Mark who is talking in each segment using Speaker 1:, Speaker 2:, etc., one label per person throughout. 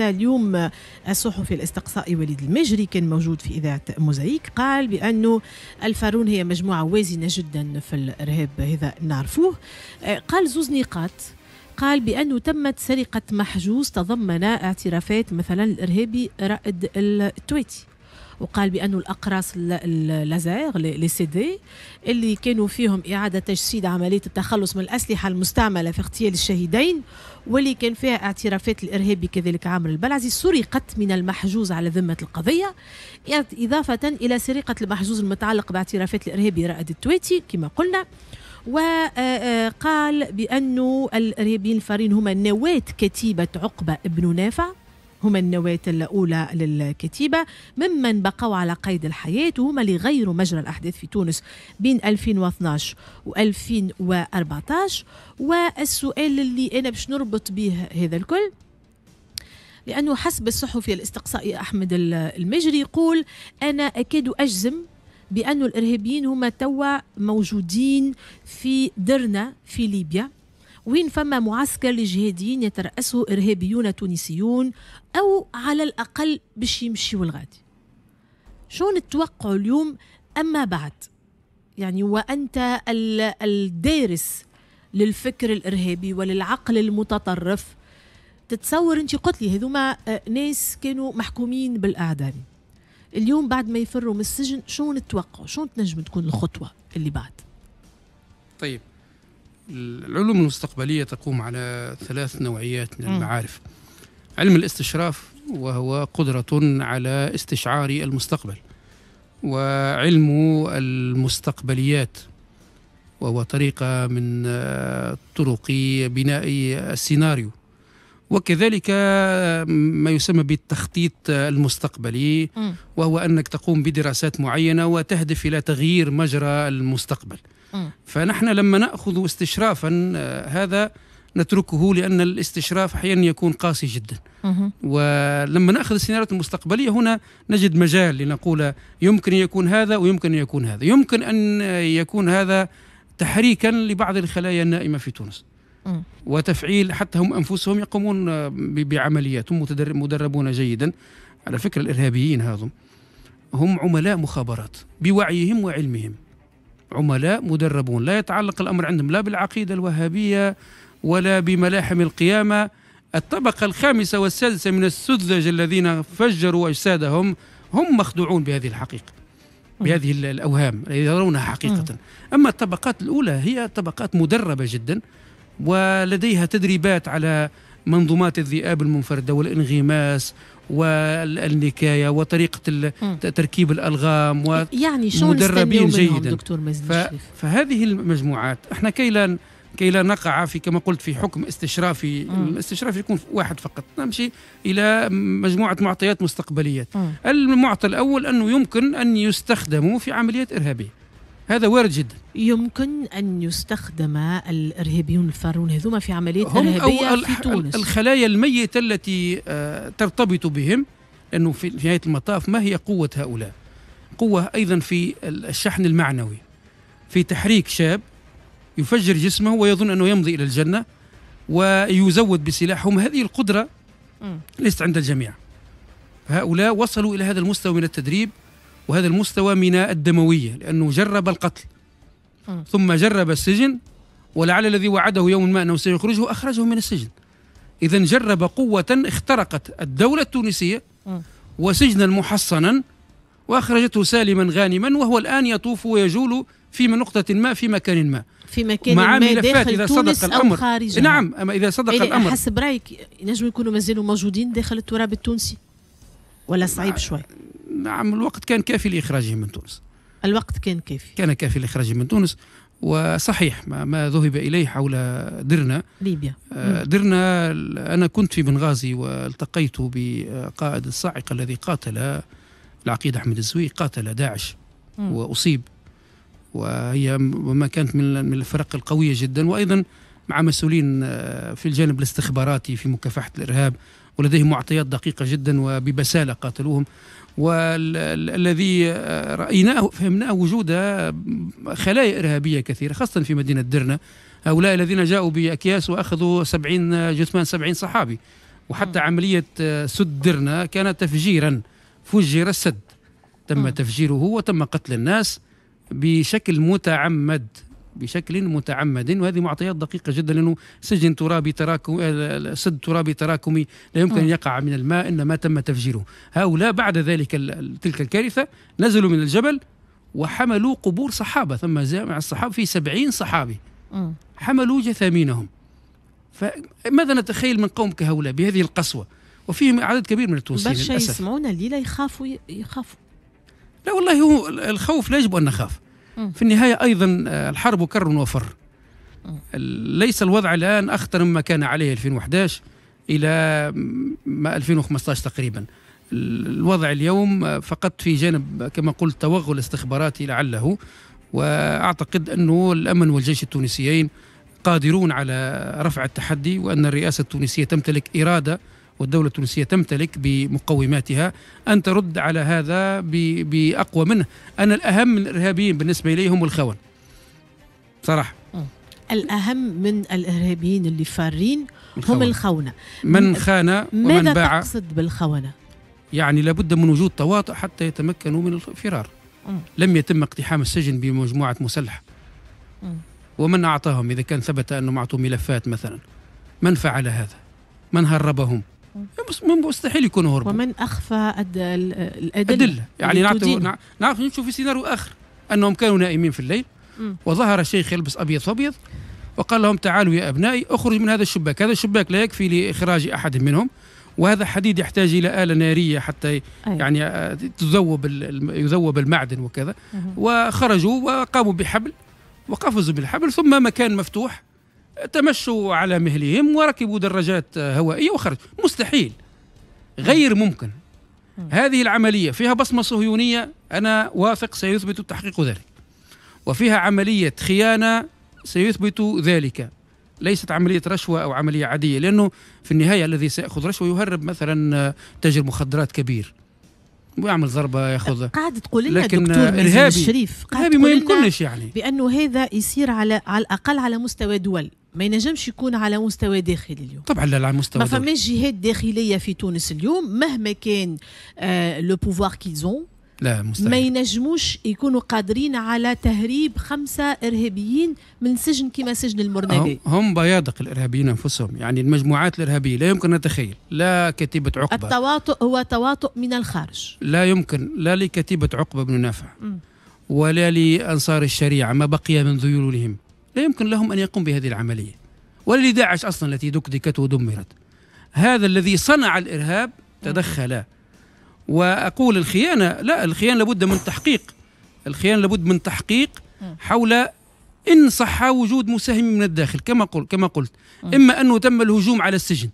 Speaker 1: اليوم الصحفي الاستقصائي وليد المجري كان موجود في اذاعه موزايك قال بانه الفارون هي مجموعه وازنه جدا في الارهاب هذا نعرفوه قال زوز نقاط قال بأنه تمت سرقة محجوز تضمن اعترافات مثلا الإرهابي رائد التويتي وقال بأن الأقراص اللازير لي دي اللي كانوا فيهم إعادة تجسيد عملية التخلص من الأسلحة المستعملة في اغتيال الشهيدين واللي كان فيها اعترافات الإرهابي كذلك عامر البلعزي سرقت من المحجوز على ذمة القضية إضافة إلى سرقة المحجوز المتعلق باعترافات الإرهابي رائد التويتي كما قلنا وقال آه، آه، بأنه الإرهابيين الفارين هما نواة كتيبة عقبة بن نافع هما النواة الأولى للكتيبة ممن بقوا على قيد الحياة وهم اللي غيروا مجرى الأحداث في تونس بين 2012 و 2014 والسؤال اللي أنا باش نربط به هذا الكل لأنه حسب الصحفي الاستقصائي أحمد المجري يقول أنا أكاد أجزم بأن الإرهابيين هما توا موجودين في درنا في ليبيا وين فما معسكر لجهاديين يترأسه إرهابيون تونسيون أو على الأقل باش يمشيو الغادي شلون نتوقع اليوم أما بعد يعني وأنت الدارس للفكر الإرهابي وللعقل المتطرف تتصور أنت قلت لي هذوما آه، ناس كانوا محكومين بالإعدام اليوم بعد ما يفروا من السجن شو نتوقع شو تنجم تكون الخطوة اللي بعد
Speaker 2: طيب العلوم المستقبلية تقوم على ثلاث نوعيات من المعارف علم الاستشراف وهو قدرة على استشعار المستقبل وعلم المستقبليات وهو طريقة من طرق بناء السيناريو وكذلك ما يسمى بالتخطيط المستقبلي وهو أنك تقوم بدراسات معينة وتهدف إلى تغيير مجرى المستقبل فنحن لما ناخذ استشرافا آه، هذا نتركه لان الاستشراف احيانا يكون قاسي جدا ولما ناخذ السيناريوهات المستقبليه هنا نجد مجال لنقول يمكن ان يكون هذا ويمكن ان يكون هذا يمكن ان يكون هذا تحريكا لبعض الخلايا النائمه في تونس وتفعيل حتى هم انفسهم يقومون آه، بعمليات هم مدربون جيدا على فكره الارهابيين هذم هم عملاء مخابرات بوعيهم وعلمهم عملاء مدربون لا يتعلق الأمر عندهم لا بالعقيدة الوهابية ولا بملاحم القيامة الطبقة الخامسة والسادسة من السذج الذين فجروا أجسادهم هم مخدوعون بهذه الحقيقة بهذه الأوهام يرونها حقيقة أما الطبقات الأولى هي طبقات مدربة جدا ولديها تدريبات على منظومات الذئاب المنفردة والانغماس والنكايه وطريقه تركيب الالغام ومدربين يعني جيدا فهذه المجموعات احنا كي لا كي لا نقع في كما قلت في حكم استشرافي الاستشراف يكون واحد فقط نمشي الى مجموعه معطيات مستقبلية المعطى الاول انه يمكن ان يستخدموا في عمليات ارهابيه هذا وارد جدا يمكن ان يستخدم الارهابيون
Speaker 1: الفارون هذوما في عمليات ارهابيه أو في تونس
Speaker 2: الخلايا الميته التي آه، ترتبط بهم لانه في نهايه المطاف ما هي قوه هؤلاء؟ قوه ايضا في الشحن المعنوي في تحريك شاب يفجر جسمه ويظن انه يمضي الى الجنه ويزود بسلاحهم هذه القدره ليست عند الجميع هؤلاء وصلوا الى هذا المستوى من التدريب وهذا المستوى من الدموية لأنه جرب القتل ثم جرب السجن ولعل الذي وعده يوم ما أنه سيخرجه أخرجه من السجن إذا جرب قوة اخترقت الدولة التونسية وسجنا محصنا واخرجته سالما غانما وهو الان يطوف ويجول في نقطة ما في مكان ما
Speaker 1: في مكان مع ما ملفات اذا صدق الامر خارجها. نعم اما اذا صدق إيه الامر حسب رايك نجم يكونوا مازالوا موجودين داخل التراب
Speaker 2: التونسي ولا صعيب شوي نعم الوقت كان كافي لإخراجه من تونس الوقت كان كافي كان كافي لإخراجه من تونس وصحيح ما, ما ذهب إليه حول درنا ليبيا آه، درنا أنا كنت في بنغازي والتقيت بقائد الصاعقة الذي قاتل العقيد أحمد الزوي قاتل داعش مم. وأصيب وهي ما كانت من الفرق القوية جدا وأيضا مع مسؤولين آه، في الجانب الاستخباراتي في مكافحة الإرهاب ولديهم معطيات دقيقة جدا وببسالة قاتلوهم والذي رأيناه فهمناه وجود خلايا إرهابية كثيرة خاصة في مدينة درنا هؤلاء الذين جاءوا بأكياس وأخذوا 70 جثمان 70 صحابي وحتى عملية سد درنا كانت تفجيرا فجر السد تم تفجيره وتم قتل الناس بشكل متعمد بشكل متعمد وهذه معطيات دقيقه جدا لانه سجن ترابي تراكمي آه، سد ترابي تراكمي لا يمكن ان يقع من الماء انما تم تفجيره هؤلاء بعد ذلك تلك الكارثه نزلوا من الجبل وحملوا قبور صحابه ثم جامع الصحابه في سبعين صحابي حملوا جثامينهم فماذا نتخيل من قوم كهؤلاء بهذه القسوه وفيهم عدد كبير من التونسيين للاسف
Speaker 1: يسمعون الليله يخافوا يخافوا
Speaker 2: لا والله هو الخوف لا يجب ان نخاف في النهاية أيضا آه، الحرب كر وفر ليس الوضع الآن أخطر مما كان عليه 2011 إلى 2015 تقريبا الوضع اليوم آه، فقط في جانب كما قلت توغل استخباراتي لعله وأعتقد أنه الأمن والجيش التونسيين قادرون على رفع التحدي وأن الرئاسة التونسية تمتلك إرادة والدولة التونسية تمتلك بمقوماتها أن ترد على هذا بأقوى منه أن الأهم من الإرهابيين بالنسبة إليهم الخون صراحة أه.
Speaker 1: الأهم من الإرهابيين اللي فارين
Speaker 2: هم الخونة من خان ومن باع ماذا باع تقصد بالخونة؟ يعني لابد من وجود تواطؤ حتى يتمكنوا من الفرار م. أه. لم يتم اقتحام السجن بمجموعة مسلحة م. أه. ومن أعطاهم إذا كان ثبت أنهم معطوا ملفات مثلا من فعل هذا من هربهم مستحيل يكونوا هربوا
Speaker 1: ومن اخفى الادله الادله يعني نعطي
Speaker 2: نعرف نمشوا في سيناريو اخر انهم كانوا نائمين في الليل وظهر شيخ يلبس ابيض فابيض وقال لهم تعالوا يا ابنائي اخرج من هذا الشباك هذا الشباك لا يكفي لاخراج احد منهم وهذا حديد يحتاج الى اله ناريه حتى أيوة. يعني آه، تذوب يذوب المعدن وكذا وخرجوا وقاموا بحبل وقفزوا بالحبل ثم مكان مفتوح تمشوا على مهلهم وركبوا دراجات هوائيه وخرجوا مستحيل غير ممكن هذه العمليه فيها بصمه صهيونيه انا واثق سيثبت التحقيق ذلك وفيها عمليه خيانه سيثبت ذلك ليست عملية رشوة أو عملية عادية لأنه في النهاية الذي سيأخذ رشوة يهرب مثلا آه، تاجر مخدرات كبير ويعمل ضربه ياخذ قاعد تقول لنا لكن دكتور آه، ارهابي الشريف قاعد ارهابي ما يمكنش يعني
Speaker 1: بانه هذا يصير على على الاقل على مستوى دول ما ينجمش يكون على مستوى داخلي اليوم
Speaker 2: طبعا لا على مستوى ما فماش
Speaker 1: جهات داخليه في تونس اليوم مهما كان لو بوفوار كيزون لا مستحيل ما ينجموش يكونوا قادرين على تهريب خمسة إرهابيين من سجن كما سجن المرنبي
Speaker 2: هم بيادق الإرهابيين أنفسهم يعني المجموعات الإرهابية لا يمكن نتخيل لا كتيبة عقبة
Speaker 1: التواطؤ هو تواطؤ من الخارج
Speaker 2: لا يمكن لا لكتيبة عقبة بن نافع ولا لأنصار الشريعة ما بقي من ذيولهم لا يمكن لهم أن يقوم بهذه العملية ولا لداعش أصلا التي دكدكت ودمرت هذا الذي صنع الإرهاب تدخل وأقول الخيانة لا الخيانة لابد من تحقيق الخيانة لابد من تحقيق حول إن صح وجود مساهم من الداخل كما قلت كما قلت إما أنه تم الهجوم على السجن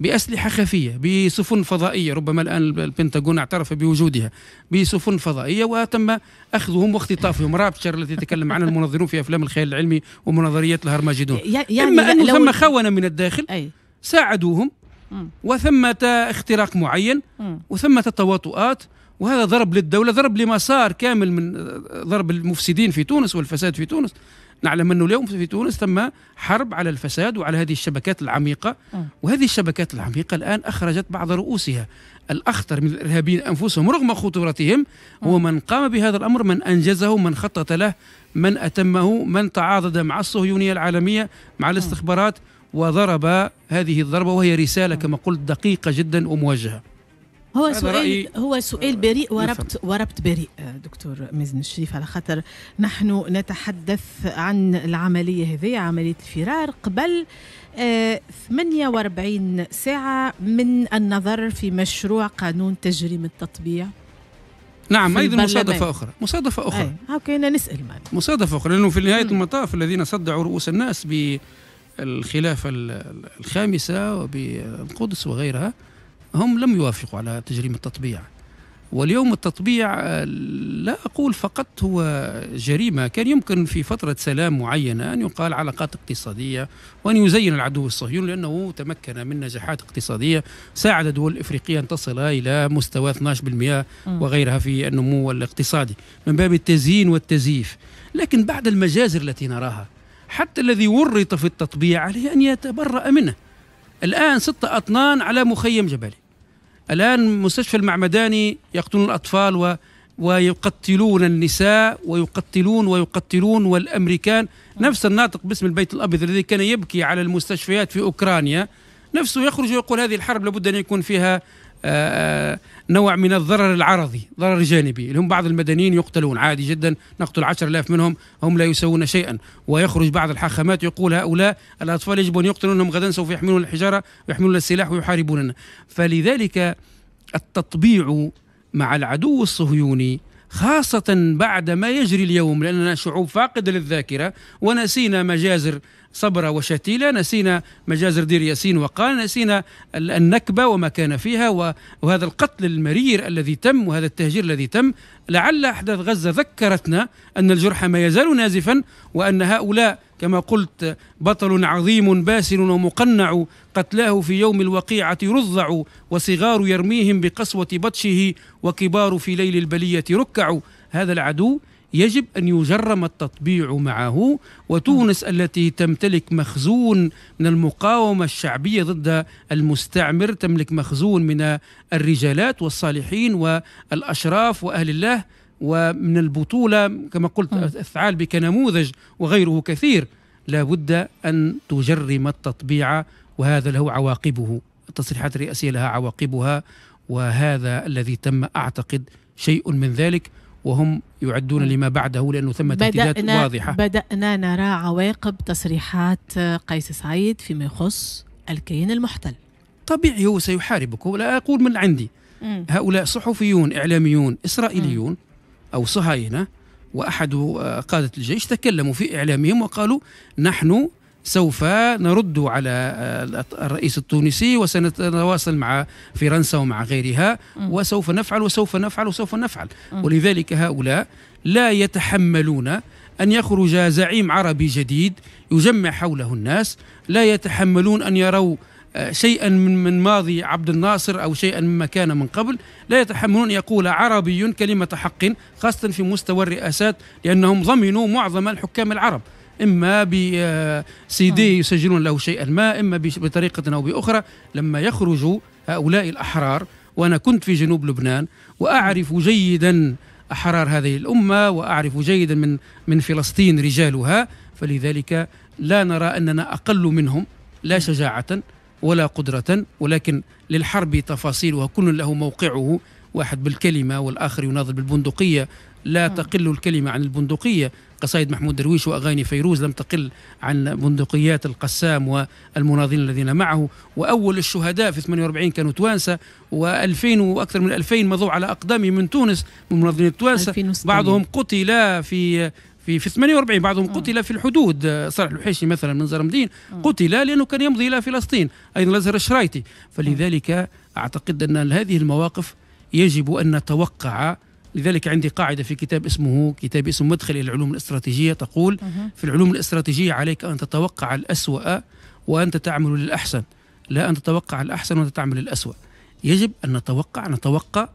Speaker 2: بأسلحة خفية بسفن فضائية ربما الآن البنتاغون اعترف بوجودها بسفن فضائية وتم أخذهم واختطافهم رابتشر التي يتكلم عنها المنظرون في أفلام الخيال العلمي ومنظريات الهرماجدون يعني إما أنه ثم خونة من الداخل أي. ساعدوهم وثمة اختراق معين وثمة تواطؤات وهذا ضرب للدولة ضرب لمسار كامل من ضرب المفسدين في تونس والفساد في تونس نعلم أنه اليوم في تونس ثم حرب على الفساد وعلى هذه الشبكات العميقة آه. وهذه الشبكات العميقة الآن أخرجت بعض رؤوسها الأخطر من الإرهابيين أنفسهم رغم خطورتهم آه. هو من قام بهذا الأمر من أنجزه من خطط له من أتمه من تعاضد مع الصهيونية العالمية مع آه. الاستخبارات وضرب هذه الضربة وهي رسالة كما قلت دقيقة جدا وموجهة هو سؤال هو سؤال بريء وربط
Speaker 1: وربط بريء دكتور مازن الشريف على خاطر نحن نتحدث عن العمليه هذه عمليه الفرار قبل 48 آه، ساعه من النظر في مشروع قانون تجريم التطبيع
Speaker 2: نعم ايضا مصادفه اخرى مصادفه اخرى
Speaker 1: اوكي كنا نسال معنى.
Speaker 2: مصادفه اخرى لانه في نهايه المطاف الذين صدعوا رؤوس الناس بالخلافه الخامسه وبالقدس وغيرها هم لم يوافقوا على تجريم التطبيع واليوم التطبيع آه، لا أقول فقط هو جريمة كان يمكن في فترة سلام معينة أن يقال علاقات اقتصادية وأن يزين العدو الصهيوني لأنه تمكن من نجاحات اقتصادية ساعد دول إفريقية أن تصل إلى مستوى 12% وغيرها في النمو الاقتصادي من باب التزيين والتزييف لكن بعد المجازر التي نراها حتى الذي ورط في التطبيع عليه أن يتبرأ منه الآن ستة أطنان على مخيم جبلي الآن مستشفى المعمداني يقتلون الأطفال و ويقتلون النساء ويقتلون ويقتلون والامريكان نفس الناطق باسم البيت الابيض الذي كان يبكي على المستشفيات في اوكرانيا نفسه يخرج ويقول هذه الحرب لابد ان يكون فيها آه، آه، نوع من الضرر العرضي ضرر جانبي اللي هم بعض المدنيين يقتلون عادي جدا نقتل عشر آلاف منهم هم لا يسوون شيئا ويخرج بعض الحاخامات يقول هؤلاء الأطفال يجب أن يقتلونهم غدا سوف يحملون الحجارة ويحملون السلاح ويحاربوننا فلذلك التطبيع مع العدو الصهيوني خاصة بعد ما يجري اليوم لأننا شعوب فاقدة للذاكرة ونسينا مجازر صبرا وشتيلة نسينا مجازر دير ياسين وقال نسينا النكبة وما كان فيها وهذا القتل المرير الذي تم وهذا التهجير الذي تم لعل أحداث غزة ذكرتنا أن الجرح ما يزال نازفا وأن هؤلاء كما قلت بطل عظيم باسل ومقنع قتلاه في يوم الوقيعة رضع وصغار يرميهم بقسوة بطشه وكبار في ليل البلية ركع هذا العدو يجب أن يجرم التطبيع معه وتونس التي تمتلك مخزون من المقاومة الشعبية ضد المستعمر تملك مخزون من الرجالات والصالحين والأشراف وأهل الله ومن البطولة كما قلت أفعال نموذج وغيره كثير لا بد أن تجرم التطبيع وهذا له عواقبه التصريحات الرئاسية لها عواقبها وهذا الذي تم أعتقد شيء من ذلك وهم يعدون لما بعده لأنه ثمة تهديدات واضحة
Speaker 1: بدأنا نرى عواقب تصريحات قيس سعيد فيما يخص الكيان المحتل
Speaker 2: طبيعي هو سيحاربك ولا أقول من عندي مم. هؤلاء صحفيون إعلاميون إسرائيليون مم. أو صهاينة وأحد آه، قادة الجيش تكلموا في إعلامهم وقالوا نحن سوف نرد على آه، الرئيس التونسي وسنتواصل مع فرنسا ومع غيرها وسوف نفعل وسوف نفعل وسوف نفعل ولذلك هؤلاء لا يتحملون أن يخرج زعيم عربي جديد يجمع حوله الناس لا يتحملون أن يروا آه، شيئا من من ماضي عبد الناصر او شيئا مما كان من قبل لا يتحملون يقول عربي كلمه حق خاصه في مستوى الرئاسات لانهم ضمنوا معظم الحكام العرب اما بسي آه، دي نعم. يسجلون له شيئا ما اما بطريقه او باخرى لما يخرج هؤلاء الاحرار وانا كنت في جنوب لبنان واعرف جيدا احرار هذه الامه واعرف جيدا من من فلسطين رجالها فلذلك لا نرى اننا اقل منهم لا نعم. شجاعه ولا قدره ولكن للحرب تفاصيلها كل له موقعه واحد بالكلمه والاخر يناضل بالبندقيه لا نعم. تقل الكلمه عن البندقيه قصائد محمود درويش وأغاني فيروز لم تقل عن بندقيات القسام والمناضلين الذين معه وأول الشهداء في 48 كانوا توانسة و2000 وأكثر من 2000 مضوا على أقدامهم من تونس من مناضلين التوانسة بعضهم قتل في في في 48 بعضهم أوه. قتل في الحدود صالح الوحيشي مثلا من زرمدين أوه. قتل لانه كان يمضي الى فلسطين ايضا الازهر الشرايتي آه. فلذلك اعتقد ان هذه المواقف يجب ان نتوقع لذلك عندي قاعدة في كتاب اسمه كتاب اسمه مدخل إلى العلوم الاستراتيجية تقول في العلوم الاستراتيجية عليك أن تتوقع الأسوأ وأنت تعمل للأحسن لا أن تتوقع الأحسن وأنت تعمل للأسوأ يجب أن نتوقع نتوقع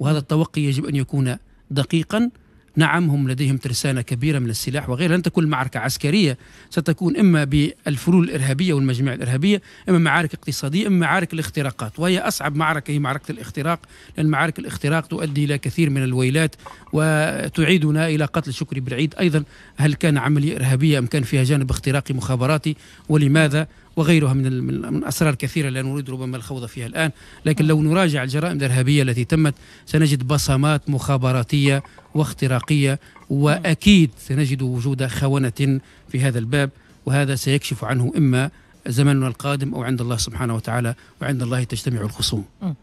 Speaker 2: وهذا التوقي يجب أن يكون دقيقا نعم هم لديهم ترسانة كبيرة من السلاح وغيرها لن تكون معركة عسكرية ستكون إما بالفلول الإرهابية والمجموعة الإرهابية إما معارك اقتصادية إما معارك الاختراقات وهي أصعب معركة هي معركة الاختراق لأن معارك الاختراق تؤدي إلى كثير من الويلات وتعيدنا إلى قتل شكري بالعيد أيضا هل كان عملية إرهابية أم كان فيها جانب اختراقي مخابراتي ولماذا وغيرها من من اسرار كثيره لا نريد ربما الخوض فيها الان، لكن لو نراجع الجرائم الارهابيه التي تمت سنجد بصمات مخابراتيه واختراقيه واكيد سنجد وجود خونه في هذا الباب وهذا سيكشف عنه اما زمننا القادم او عند الله سبحانه وتعالى وعند الله تجتمع الخصوم.